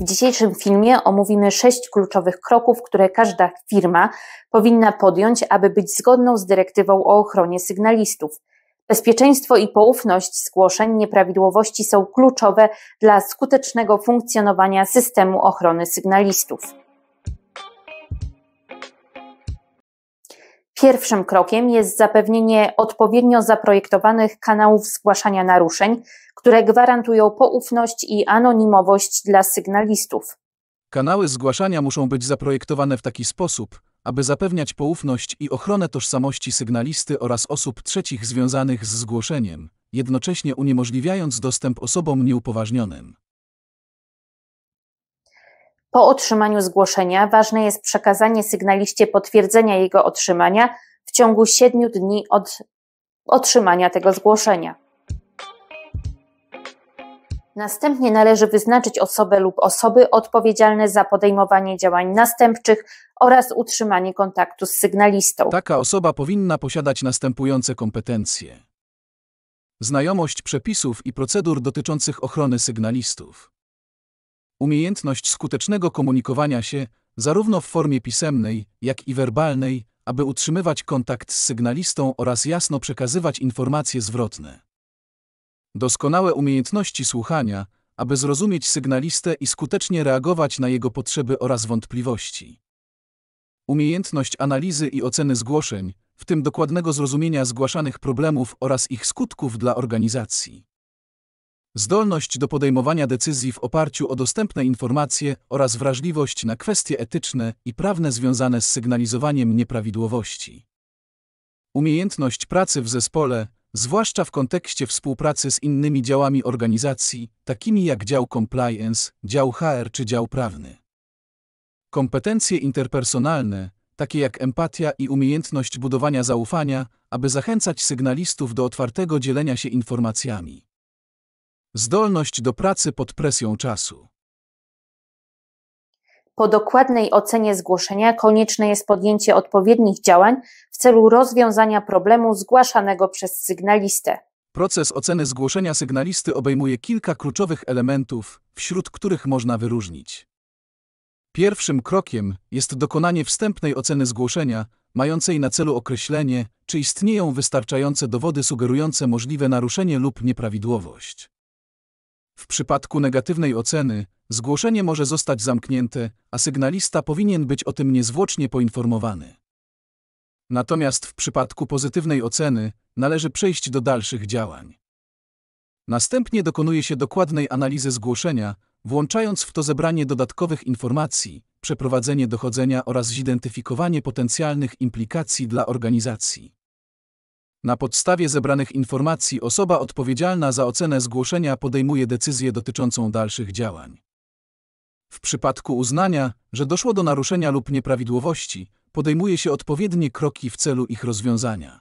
W dzisiejszym filmie omówimy sześć kluczowych kroków, które każda firma powinna podjąć, aby być zgodną z dyrektywą o ochronie sygnalistów. Bezpieczeństwo i poufność zgłoszeń nieprawidłowości są kluczowe dla skutecznego funkcjonowania systemu ochrony sygnalistów. Pierwszym krokiem jest zapewnienie odpowiednio zaprojektowanych kanałów zgłaszania naruszeń, które gwarantują poufność i anonimowość dla sygnalistów. Kanały zgłaszania muszą być zaprojektowane w taki sposób, aby zapewniać poufność i ochronę tożsamości sygnalisty oraz osób trzecich związanych z zgłoszeniem, jednocześnie uniemożliwiając dostęp osobom nieupoważnionym. Po otrzymaniu zgłoszenia ważne jest przekazanie sygnaliście potwierdzenia jego otrzymania w ciągu 7 dni od otrzymania tego zgłoszenia. Następnie należy wyznaczyć osobę lub osoby odpowiedzialne za podejmowanie działań następczych oraz utrzymanie kontaktu z sygnalistą. Taka osoba powinna posiadać następujące kompetencje: znajomość przepisów i procedur dotyczących ochrony sygnalistów, umiejętność skutecznego komunikowania się, zarówno w formie pisemnej, jak i werbalnej, aby utrzymywać kontakt z sygnalistą oraz jasno przekazywać informacje zwrotne doskonałe umiejętności słuchania, aby zrozumieć sygnalistę i skutecznie reagować na jego potrzeby oraz wątpliwości. Umiejętność analizy i oceny zgłoszeń, w tym dokładnego zrozumienia zgłaszanych problemów oraz ich skutków dla organizacji. Zdolność do podejmowania decyzji w oparciu o dostępne informacje oraz wrażliwość na kwestie etyczne i prawne związane z sygnalizowaniem nieprawidłowości. Umiejętność pracy w zespole, zwłaszcza w kontekście współpracy z innymi działami organizacji, takimi jak dział compliance, dział HR czy dział prawny. Kompetencje interpersonalne, takie jak empatia i umiejętność budowania zaufania, aby zachęcać sygnalistów do otwartego dzielenia się informacjami. Zdolność do pracy pod presją czasu. Po dokładnej ocenie zgłoszenia konieczne jest podjęcie odpowiednich działań w celu rozwiązania problemu zgłaszanego przez sygnalistę. Proces oceny zgłoszenia sygnalisty obejmuje kilka kluczowych elementów, wśród których można wyróżnić. Pierwszym krokiem jest dokonanie wstępnej oceny zgłoszenia, mającej na celu określenie, czy istnieją wystarczające dowody sugerujące możliwe naruszenie lub nieprawidłowość. W przypadku negatywnej oceny Zgłoszenie może zostać zamknięte, a sygnalista powinien być o tym niezwłocznie poinformowany. Natomiast w przypadku pozytywnej oceny należy przejść do dalszych działań. Następnie dokonuje się dokładnej analizy zgłoszenia, włączając w to zebranie dodatkowych informacji, przeprowadzenie dochodzenia oraz zidentyfikowanie potencjalnych implikacji dla organizacji. Na podstawie zebranych informacji osoba odpowiedzialna za ocenę zgłoszenia podejmuje decyzję dotyczącą dalszych działań. W przypadku uznania, że doszło do naruszenia lub nieprawidłowości, podejmuje się odpowiednie kroki w celu ich rozwiązania.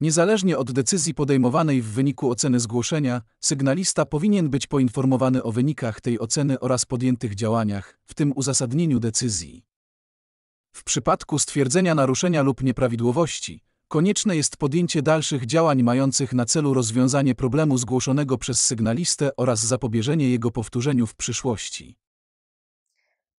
Niezależnie od decyzji podejmowanej w wyniku oceny zgłoszenia, sygnalista powinien być poinformowany o wynikach tej oceny oraz podjętych działaniach, w tym uzasadnieniu decyzji. W przypadku stwierdzenia naruszenia lub nieprawidłowości, konieczne jest podjęcie dalszych działań mających na celu rozwiązanie problemu zgłoszonego przez sygnalistę oraz zapobieżenie jego powtórzeniu w przyszłości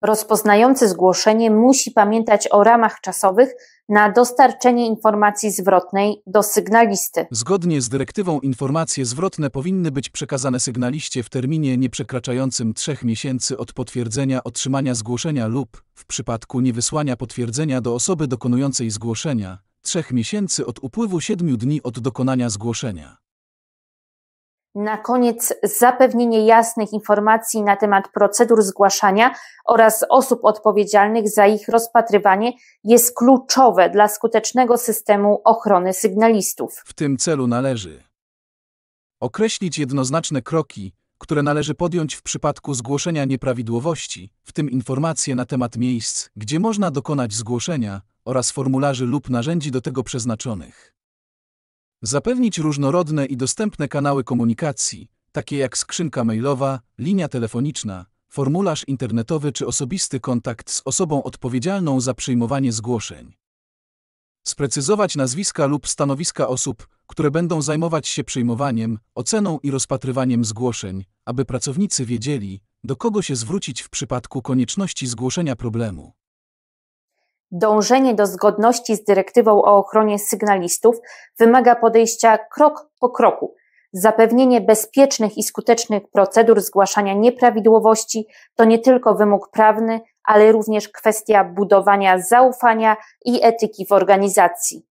rozpoznający zgłoszenie musi pamiętać o ramach czasowych na dostarczenie informacji zwrotnej do sygnalisty. Zgodnie z dyrektywą informacje zwrotne powinny być przekazane sygnaliście w terminie nieprzekraczającym trzech miesięcy od potwierdzenia otrzymania zgłoszenia lub, w przypadku niewysłania potwierdzenia do osoby dokonującej zgłoszenia, trzech miesięcy od upływu siedmiu dni od dokonania zgłoszenia. Na koniec zapewnienie jasnych informacji na temat procedur zgłaszania oraz osób odpowiedzialnych za ich rozpatrywanie jest kluczowe dla skutecznego systemu ochrony sygnalistów. W tym celu należy określić jednoznaczne kroki, które należy podjąć w przypadku zgłoszenia nieprawidłowości, w tym informacje na temat miejsc, gdzie można dokonać zgłoszenia oraz formularzy lub narzędzi do tego przeznaczonych. Zapewnić różnorodne i dostępne kanały komunikacji, takie jak skrzynka mailowa, linia telefoniczna, formularz internetowy czy osobisty kontakt z osobą odpowiedzialną za przyjmowanie zgłoszeń. Sprecyzować nazwiska lub stanowiska osób, które będą zajmować się przyjmowaniem, oceną i rozpatrywaniem zgłoszeń, aby pracownicy wiedzieli, do kogo się zwrócić w przypadku konieczności zgłoszenia problemu. Dążenie do zgodności z dyrektywą o ochronie sygnalistów wymaga podejścia krok po kroku. Zapewnienie bezpiecznych i skutecznych procedur zgłaszania nieprawidłowości to nie tylko wymóg prawny, ale również kwestia budowania zaufania i etyki w organizacji.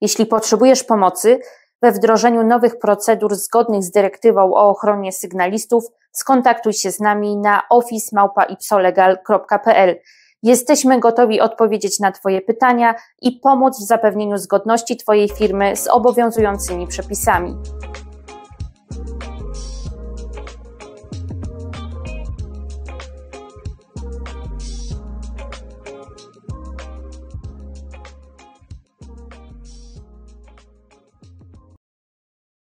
Jeśli potrzebujesz pomocy we wdrożeniu nowych procedur zgodnych z dyrektywą o ochronie sygnalistów, skontaktuj się z nami na office.małpaipsolegal.pl Jesteśmy gotowi odpowiedzieć na Twoje pytania i pomóc w zapewnieniu zgodności Twojej firmy z obowiązującymi przepisami.